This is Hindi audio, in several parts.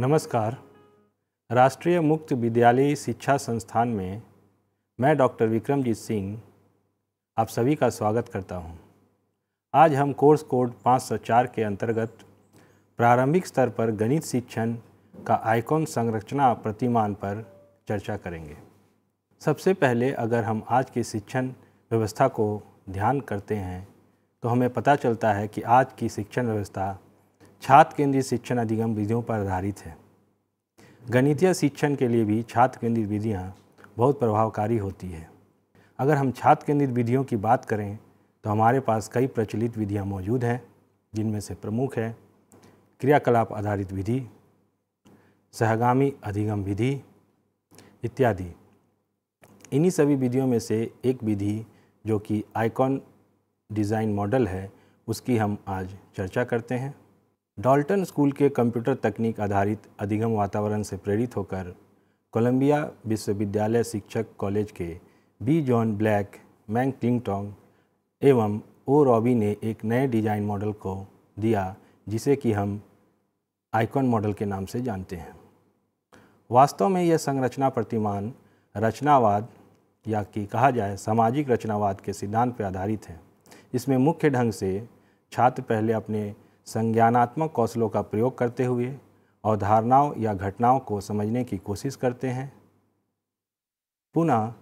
नमस्कार राष्ट्रीय मुक्त विद्यालयी शिक्षा संस्थान में मैं डॉक्टर विक्रमजीत सिंह आप सभी का स्वागत करता हूं। आज हम कोर्स कोड 504 के अंतर्गत प्रारंभिक स्तर पर गणित शिक्षण का आइकॉन संरचना प्रतिमान पर चर्चा करेंगे सबसे पहले अगर हम आज की शिक्षण व्यवस्था को ध्यान करते हैं तो हमें पता चलता है कि आज की शिक्षण व्यवस्था छात्र केंद्रीय शिक्षण अधिगम विधियों पर आधारित है गणितीय शिक्षण के लिए भी छात्र केंद्रित विधियाँ बहुत प्रभावकारी होती है अगर हम छात्र केंद्रित विधियों की बात करें तो हमारे पास कई प्रचलित विधियाँ मौजूद हैं जिनमें से प्रमुख है क्रियाकलाप आधारित विधि सहगामी अधिगम विधि इत्यादि इन्हीं सभी विधियों में से एक विधि जो कि आइकॉन डिज़ाइन मॉडल है उसकी हम आज चर्चा करते हैं डॉल्टन स्कूल के कंप्यूटर तकनीक आधारित अधिगम वातावरण से प्रेरित होकर कोलंबिया विश्वविद्यालय शिक्षक कॉलेज के बी जॉन ब्लैक मैंग क्लिंगटोंग एवं ओ रॉबी ने एक नए डिजाइन मॉडल को दिया जिसे कि हम आइकॉन मॉडल के नाम से जानते हैं वास्तव में यह संरचना प्रतिमान रचनावाद या कि कहा जाए सामाजिक रचनावाद के सिद्धांत पर आधारित है इसमें मुख्य ढंग से छात्र पहले अपने संज्ञानात्मक कौशलों का प्रयोग करते हुए अवधारणाओं या घटनाओं को समझने की कोशिश करते हैं पुनः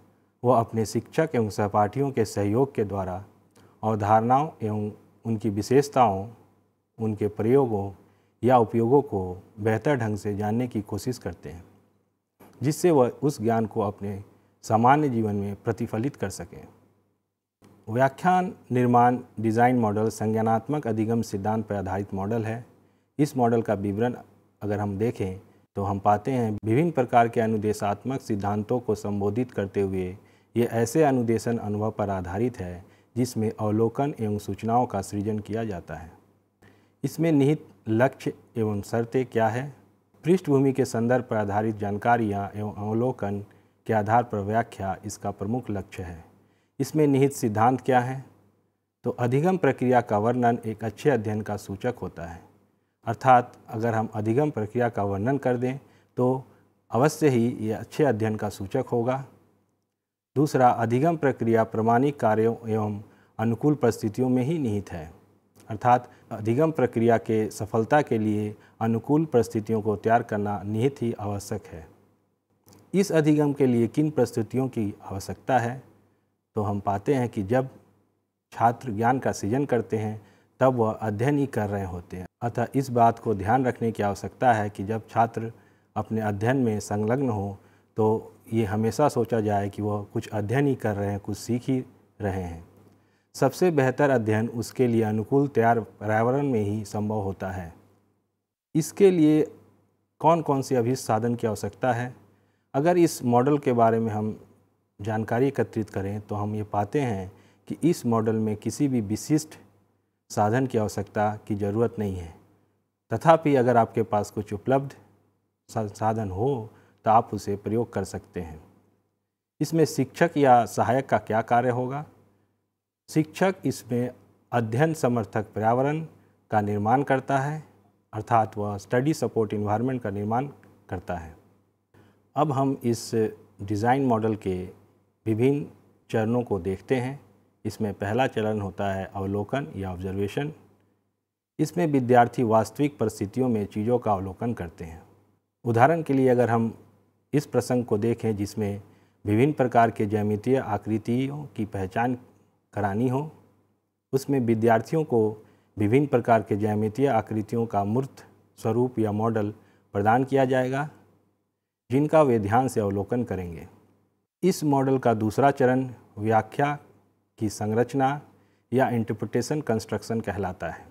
वह अपने शिक्षक एवं सहपाठियों के सहयोग के द्वारा अवधारणाओं एवं उनकी विशेषताओं उनके प्रयोगों या उपयोगों को बेहतर ढंग से जानने की कोशिश करते हैं जिससे वह उस ज्ञान को अपने सामान्य जीवन में प्रतिफलित कर सकें व्याख्यान निर्माण डिज़ाइन मॉडल संज्ञानात्मक अधिगम सिद्धांत पर आधारित मॉडल है इस मॉडल का विवरण अगर हम देखें तो हम पाते हैं विभिन्न प्रकार के अनुदेशात्मक सिद्धांतों को संबोधित करते हुए ये ऐसे अनुदेशन अनुभव पर आधारित है जिसमें अवलोकन एवं सूचनाओं का सृजन किया जाता है इसमें निहित लक्ष्य एवं शर्तें क्या है पृष्ठभूमि के संदर्भ पर आधारित जानकारियाँ एवं अवलोकन के आधार पर व्याख्या इसका प्रमुख लक्ष्य है इसमें निहित सिद्धांत क्या है तो अधिगम प्रक्रिया का वर्णन एक अच्छे अध्ययन का सूचक होता है अर्थात अगर हम अधिगम प्रक्रिया का वर्णन कर दें तो अवश्य ही ये अच्छे अध्ययन का सूचक होगा दूसरा अधिगम प्रक्रिया प्रमाणिक कार्यों एवं अनुकूल परिस्थितियों में ही निहित है अर्थात अधिगम प्रक्रिया के सफलता के लिए अनुकूल परिस्थितियों को तैयार करना निहित ही आवश्यक है इस अधिगम के लिए किन परिस्थितियों की आवश्यकता है तो हम पाते हैं कि जब छात्र ज्ञान का सृजन करते हैं तब वह अध्ययन ही कर रहे होते हैं अतः इस बात को ध्यान रखने की आवश्यकता है कि जब छात्र अपने अध्ययन में संलग्न हो तो ये हमेशा सोचा जाए कि वह कुछ अध्ययन ही कर रहे हैं कुछ सीख ही रहे हैं सबसे बेहतर अध्ययन उसके लिए अनुकूल तैयार पर्यावरण में ही संभव होता है इसके लिए कौन कौन से अभी साधन की आवश्यकता है अगर इस मॉडल के बारे में हम जानकारी एकत्रित करें तो हम ये पाते हैं कि इस मॉडल में किसी भी विशिष्ट साधन की आवश्यकता की ज़रूरत नहीं है तथापि अगर आपके पास कुछ उपलब्ध साधन हो तो आप उसे प्रयोग कर सकते हैं इसमें शिक्षक या सहायक का क्या कार्य होगा शिक्षक इसमें अध्ययन समर्थक पर्यावरण का निर्माण करता है अर्थात वह स्टडी सपोर्ट इन्वायरमेंट का निर्माण करता है अब हम इस डिज़ाइन मॉडल के विभिन्न चरणों को देखते हैं इसमें पहला चरण होता है अवलोकन या ऑब्जर्वेशन इसमें विद्यार्थी वास्तविक परिस्थितियों में चीज़ों का अवलोकन करते हैं उदाहरण के लिए अगर हम इस प्रसंग को देखें जिसमें विभिन्न प्रकार के ज्यामितीय आकृतियों की पहचान करानी हो उसमें विद्यार्थियों को विभिन्न प्रकार के ज्यामितीय आकृतियों का मूर्त स्वरूप या मॉडल प्रदान किया जाएगा जिनका वे ध्यान से अवलोकन करेंगे इस मॉडल का दूसरा चरण व्याख्या की संरचना या इंटरप्रिटेशन कंस्ट्रक्शन कहलाता है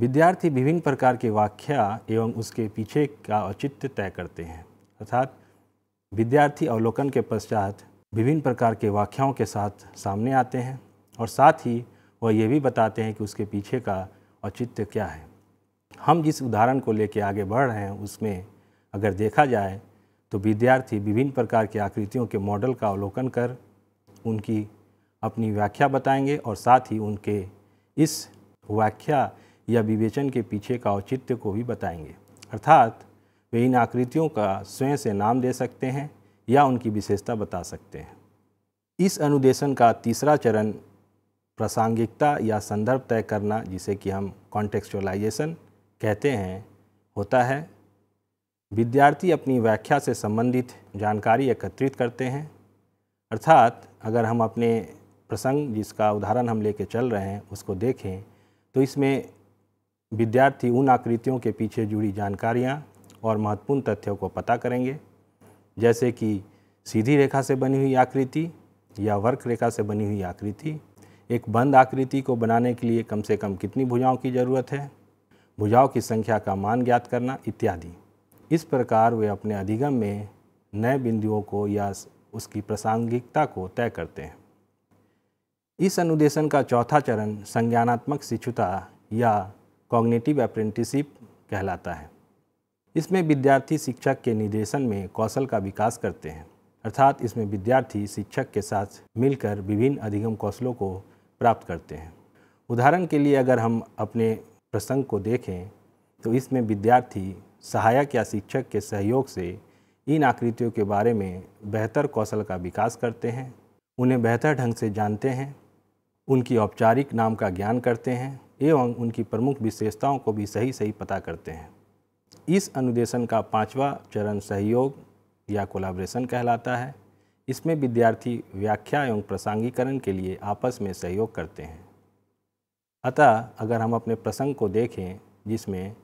विद्यार्थी विभिन्न प्रकार के व्याख्या एवं उसके पीछे का औचित्य तय करते हैं अर्थात विद्यार्थी अवलोकन के पश्चात विभिन्न प्रकार के व्याख्याओं के साथ सामने आते हैं और साथ ही वह ये भी बताते हैं कि उसके पीछे का औचित्य क्या है हम जिस उदाहरण को लेकर आगे बढ़ रहे हैं उसमें अगर देखा जाए तो विद्यार्थी विभिन्न प्रकार की आकृतियों के मॉडल का अवलोकन कर उनकी अपनी व्याख्या बताएंगे और साथ ही उनके इस व्याख्या या विवेचन के पीछे का औचित्य को भी बताएंगे अर्थात वे इन आकृतियों का स्वयं से नाम दे सकते हैं या उनकी विशेषता बता सकते हैं इस अनुदेशन का तीसरा चरण प्रासंगिकता या संदर्भ तय करना जिसे कि हम कॉन्टेक्चुअलाइजेशन कहते हैं होता है विद्यार्थी अपनी व्याख्या से संबंधित जानकारी एकत्रित करते हैं अर्थात अगर हम अपने प्रसंग जिसका उदाहरण हम लेके चल रहे हैं उसको देखें तो इसमें विद्यार्थी उन आकृतियों के पीछे जुड़ी जानकारियाँ और महत्वपूर्ण तथ्यों को पता करेंगे जैसे कि सीधी रेखा से बनी हुई आकृति या वर्क रेखा से बनी हुई आकृति एक बंद आकृति को बनाने के लिए कम से कम कितनी भुजाओं की ज़रूरत है भुजाओं की संख्या का मान ज्ञात करना इत्यादि इस प्रकार वे अपने अधिगम में नए बिंदुओं को या उसकी प्रासंगिकता को तय करते हैं इस अनुदेशन का चौथा चरण संज्ञानात्मक शिक्षुता या कॉग्निटिव अप्रेंटिसिप कहलाता है इसमें विद्यार्थी शिक्षक के निर्देशन में कौशल का विकास करते हैं अर्थात इसमें विद्यार्थी शिक्षक के साथ मिलकर विभिन्न अधिगम कौशलों को प्राप्त करते हैं उदाहरण के लिए अगर हम अपने प्रसंग को देखें तो इसमें विद्यार्थी सहायक या शिक्षक के सहयोग से इन आकृतियों के बारे में बेहतर कौशल का विकास करते हैं उन्हें बेहतर ढंग से जानते हैं उनकी औपचारिक नाम का ज्ञान करते हैं एवं उनकी प्रमुख विशेषताओं को भी सही सही पता करते हैं इस अनुदेशन का पांचवा चरण सहयोग या कोलाब्रेशन कहलाता है इसमें विद्यार्थी व्याख्या एवं प्रसंगीकरण के लिए आपस में सहयोग करते हैं अतः अगर हम अपने प्रसंग को देखें जिसमें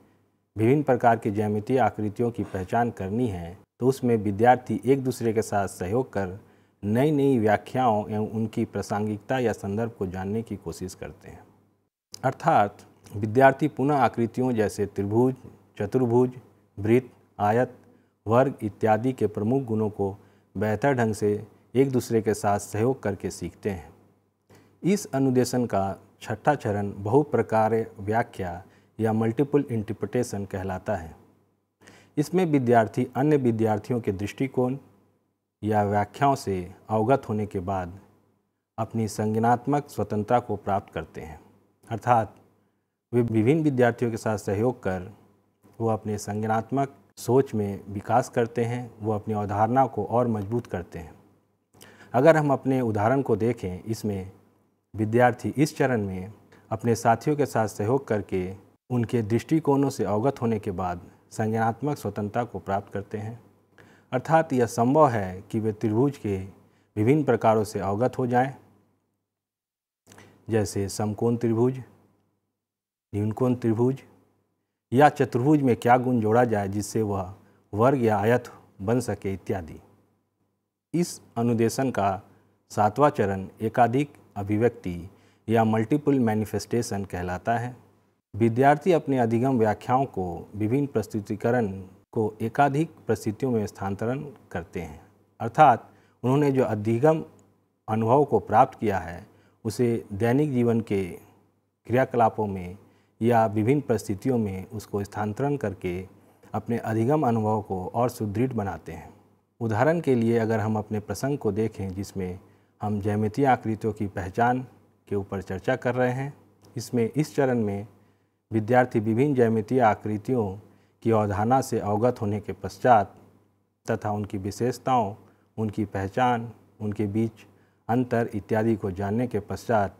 विभिन्न प्रकार की ज्यामितीय आकृतियों की पहचान करनी है तो उसमें विद्यार्थी एक दूसरे के साथ सहयोग कर नई नई व्याख्याओं एवं उनकी प्रासंगिकता या संदर्भ को जानने की कोशिश करते हैं अर्थात विद्यार्थी पुनः आकृतियों जैसे त्रिभुज चतुर्भुज वृत्त आयत वर्ग इत्यादि के प्रमुख गुणों को बेहतर ढंग से एक दूसरे के साथ सहयोग करके सीखते हैं इस अनुदेशन का छठा चरण बहुप्रकार व्याख्या या मल्टीपल इंटरप्रटेशन कहलाता है इसमें विद्यार्थी अन्य विद्यार्थियों के दृष्टिकोण या व्याख्याओं से अवगत होने के बाद अपनी संज्ञानात्मक स्वतंत्रता को प्राप्त करते हैं अर्थात वे विभिन्न विद्यार्थियों के साथ सहयोग कर वो अपने संज्ञानात्मक सोच में विकास करते हैं वो अपनी अवधारणा को और मजबूत करते हैं अगर हम अपने उदाहरण को देखें इसमें विद्यार्थी इस चरण में अपने साथियों के साथ सहयोग करके उनके दृष्टिकोणों से अवगत होने के बाद संज्ञानात्मक स्वतंत्रता को प्राप्त करते हैं अर्थात यह संभव है कि वे त्रिभुज के विभिन्न प्रकारों से अवगत हो जाएं, जैसे समकोण त्रिभुज न्यूनकोण त्रिभुज या चतुर्भुज में क्या गुण जोड़ा जाए जिससे वह वर्ग या आयत बन सके इत्यादि इस अनुदेशन का सातवां चरण एकाधिक अभिव्यक्ति या मल्टीपल मैनिफेस्टेशन कहलाता है विद्यार्थी अपने अधिगम व्याख्याओं को विभिन्न प्रस्तुतिकरण को एकाधिक परिस्थितियों में स्थानांतरण करते हैं अर्थात उन्होंने जो अधिगम अनुभव को प्राप्त किया है उसे दैनिक जीवन के क्रियाकलापों में या विभिन्न परिस्थितियों में उसको स्थानांतरण करके अपने अधिगम अनुभव को और सुदृढ़ बनाते हैं उदाहरण के लिए अगर हम अपने प्रसंग को देखें जिसमें हम जैमितीय आकृतियों की पहचान के ऊपर चर्चा कर रहे हैं इसमें इस चरण में विद्यार्थी विभिन्न ज्यामितीय आकृतियों की अवधारणा से अवगत होने के पश्चात तथा उनकी विशेषताओं उनकी पहचान उनके बीच अंतर इत्यादि को जानने के पश्चात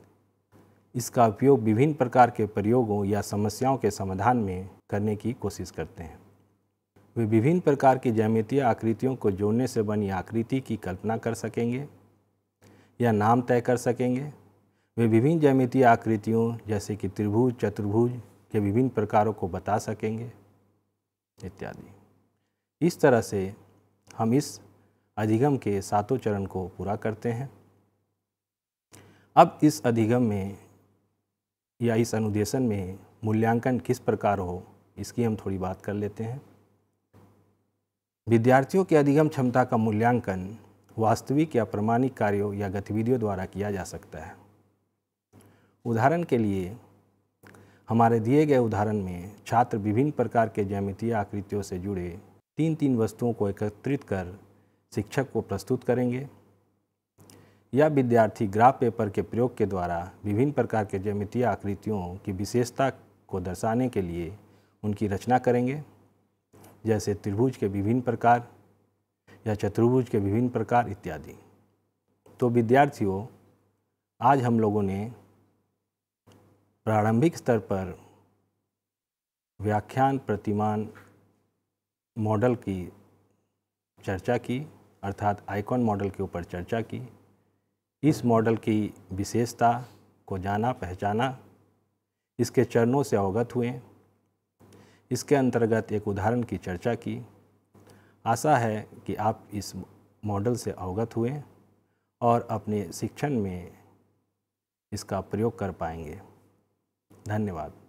इसका उपयोग विभिन्न प्रकार के प्रयोगों या समस्याओं के समाधान में करने की कोशिश करते हैं वे विभिन्न प्रकार की ज्यामितीय आकृतियों को जोड़ने से बनी आकृति की कल्पना कर सकेंगे या नाम तय कर सकेंगे वे विभिन्न ज्यामितीय आकृतियों जैसे कि त्रिभुज चतुर्भुज के विभिन्न प्रकारों को बता सकेंगे इत्यादि इस तरह से हम इस अधिगम के सातों चरण को पूरा करते हैं अब इस अधिगम में या इस अनुदेशन में मूल्यांकन किस प्रकार हो इसकी हम थोड़ी बात कर लेते हैं विद्यार्थियों की अधिगम क्षमता का मूल्यांकन वास्तविक या प्रमाणिक कार्यों या गतिविधियों द्वारा किया जा सकता है उदाहरण के लिए हमारे दिए गए उदाहरण में छात्र विभिन्न प्रकार के ज्यामितीय आकृतियों से जुड़े तीन तीन वस्तुओं को एकत्रित कर शिक्षक को प्रस्तुत करेंगे या विद्यार्थी ग्राफ पेपर के प्रयोग के द्वारा विभिन्न प्रकार के ज्यामितीय आकृतियों की विशेषता को दर्शाने के लिए उनकी रचना करेंगे जैसे त्रिभुज के विभिन्न प्रकार या चतुर्भुज के विभिन्न प्रकार इत्यादि तो विद्यार्थियों आज हम लोगों ने प्रारंभिक स्तर पर व्याख्यान प्रतिमान मॉडल की चर्चा की अर्थात आइकॉन मॉडल के ऊपर चर्चा की इस मॉडल की विशेषता को जाना पहचाना इसके चरणों से अवगत हुए इसके अंतर्गत एक उदाहरण की चर्चा की आशा है कि आप इस मॉडल से अवगत हुए और अपने शिक्षण में इसका प्रयोग कर पाएंगे धन्यवाद